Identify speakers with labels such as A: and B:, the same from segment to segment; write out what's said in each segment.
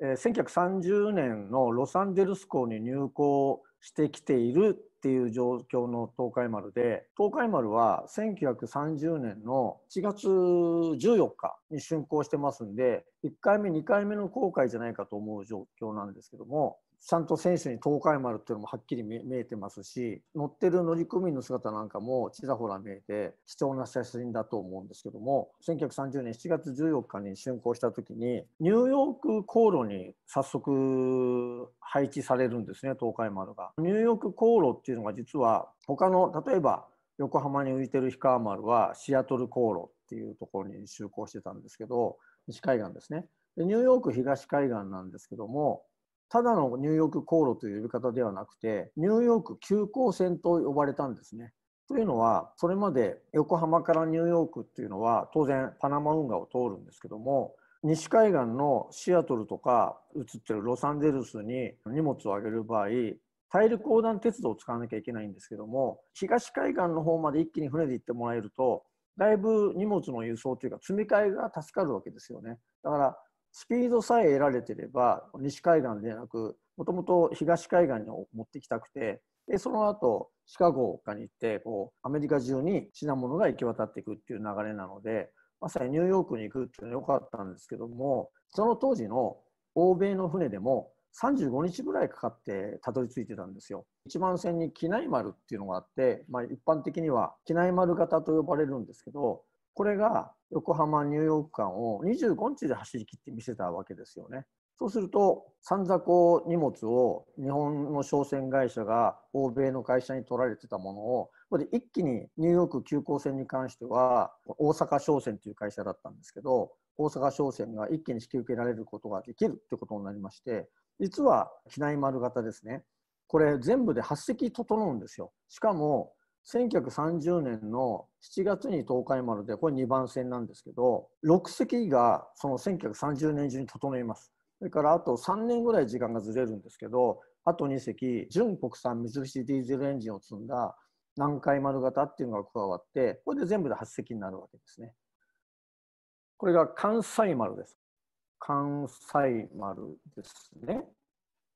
A: えー、1930年のロサンゼルス港に入港してきているっていう状況の東海丸で東海丸は1930年の1月14日に竣工してますんで1回目2回目の航海じゃないかと思う状況なんですけどもちゃんと選手に東海丸っていうのもはっきり見えてますし乗ってる乗組員の姿なんかもちらほら見えて貴重な写真だと思うんですけども1930年7月14日に竣工した時にニューヨーク航路に早速配置されるんですね東海丸が。ニューヨーク航路っていうのが実は他の例えば横浜に浮いてる氷川丸はシアトル航路っていうところに就航してたんですけど西海岸ですね。ニューヨーク東海岸なんですけどもただのニューヨーク航路という呼び方ではなくて、ニューヨーク急行線と呼ばれたんですね。というのは、それまで横浜からニューヨークっていうのは、当然パナマ運河を通るんですけども、西海岸のシアトルとか映ってるロサンゼルスに荷物を上げる場合、大陸横断鉄道を使わなきゃいけないんですけども、東海岸の方まで一気に船で行ってもらえると、だいぶ荷物の輸送というか積み替えが助かるわけですよね。だからスピードさえ得られてれば西海岸ではなくもともと東海岸に持ってきたくてでその後シカゴかに行ってこうアメリカ中に品物が行き渡っていくっていう流れなのでまさにニューヨークに行くっていうのは良かったんですけどもその当時の欧米の船でも35日ぐらいかかってたどり着いてたんですよ。1番線に機内丸っていうのがあって、まあ、一般的には機内丸型と呼ばれるんですけどこれが横浜、ニューヨーク間を25日で走り切ってみせたわけですよね。そうすると、散座こ荷物を日本の商船会社が欧米の会社に取られてたものを、これで一気にニューヨーク急行船に関しては、大阪商船という会社だったんですけど、大阪商船が一気に引き受けられることができるってことになりまして、実は機内丸型ですね。これ全部で8隻整うんですよ。しかも1930年の7月に東海丸でこれ2番線なんですけど6隻がその1930年中に整いますそれからあと3年ぐらい時間がずれるんですけどあと2隻純国産三菱ディーゼルエンジンを積んだ南海丸型っていうのが加わってこれで全部で8隻になるわけですねこれが関西丸です関西丸ですね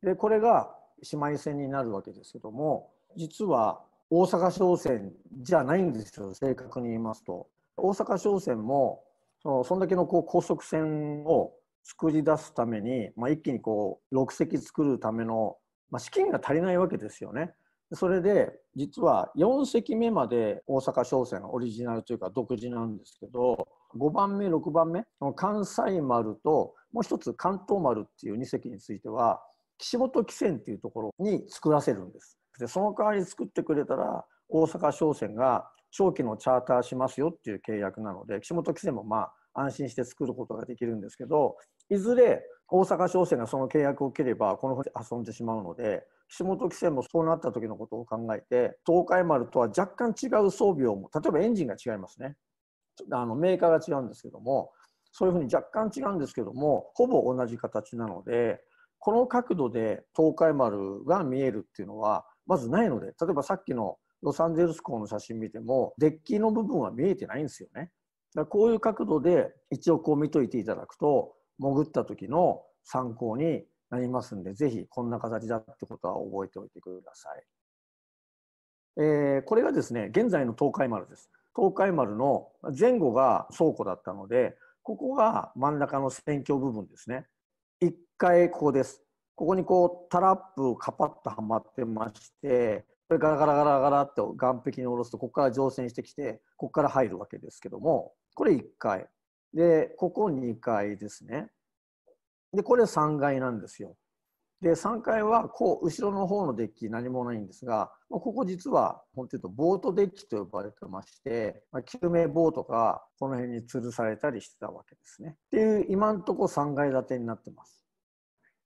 A: でこれが姉妹船になるわけですけども実は大阪商船じゃないんですよ正確に言いますと大阪商船もそのそんだけのこう高速船を作り出すために、まあ、一気にこう6隻作るための、まあ、資金が足りないわけですよね。それで実は4隻目まで大阪商船オリジナルというか独自なんですけど5番目6番目関西丸ともう一つ関東丸っていう2隻については岸本汽船っていうところに作らせるんです。でその代わり作ってくれたら大阪商船が長期のチャーターしますよっていう契約なので岸本汽船もまあ安心して作ることができるんですけどいずれ大阪商船がその契約を受ければこの船遊んでしまうので岸本汽船もそうなった時のことを考えて東海丸とは若干違う装備を例えばエンジンが違いますねあのメーカーが違うんですけどもそういうふうに若干違うんですけどもほぼ同じ形なのでこの角度で東海丸が見えるっていうのはまずないので例えばさっきのロサンゼルス港の写真見てもデッキの部分は見えてないんですよね。だこういう角度で一応こう見といていただくと潜った時の参考になりますんで是非こんな形だってことは覚えておいてください。えー、これがですね現在の東海丸です。東海丸の前後が倉庫だったのでここが真ん中の選橋部分ですね。回ここです。ここにこうタラップカパッとはまってまして、これガラガラガラガラと岸壁に下ろすと、ここから乗船してきて、ここから入るわけですけども、これ1階。で、ここ2階ですね。で、これ3階なんですよ。で、3階はこう、後ろの方のデッキ何もないんですが、ここ実は、本当に言うと、ボートデッキと呼ばれてまして、まあ、救命ボートがこの辺に吊るされたりしてたわけですね。っていう、今んとこ3階建てになってます。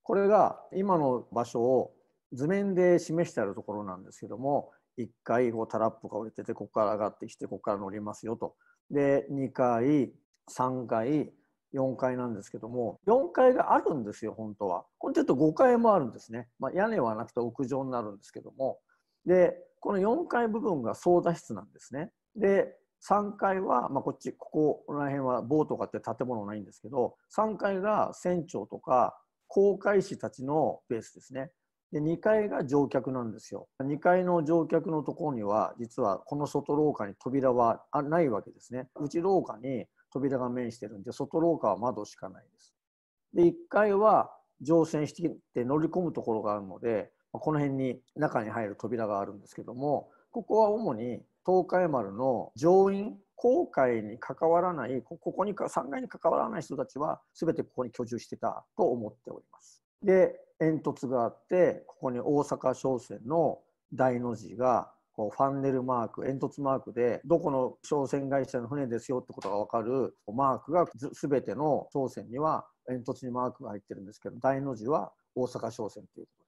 A: これが今の場所を図面で示してあるところなんですけども1回こうタラップが降りててここから上がってきてここから乗りますよと。で2回3回4階なんですけども4階があるんですよ本当はこれちょっと5階もあるんですね、まあ、屋根はなくて屋上になるんですけどもでこの4階部分が操舵室なんですねで3階は、まあ、こっちここら辺は棒とかって建物ないんですけど3階が船長とか航海士たちのベースですね。で2階が乗客なんですよ2階の乗客のところには実はこの外廊下に扉はないわけですね内廊下に扉が面してるんで外廊下は窓しかないですで1階は乗船してきて乗り込むところがあるのでこの辺に中に入る扉があるんですけどもここは主に東海丸の乗員航海に関わらないここにか3階に関わらない人たちは全てここに居住してたと思っております。で煙突があってここに大阪商船の大の字がこうファンネルマーク煙突マークでどこの商船会社の船ですよってことが分かるマークが全ての商船には煙突にマークが入ってるんですけど大の字は大阪商船ということ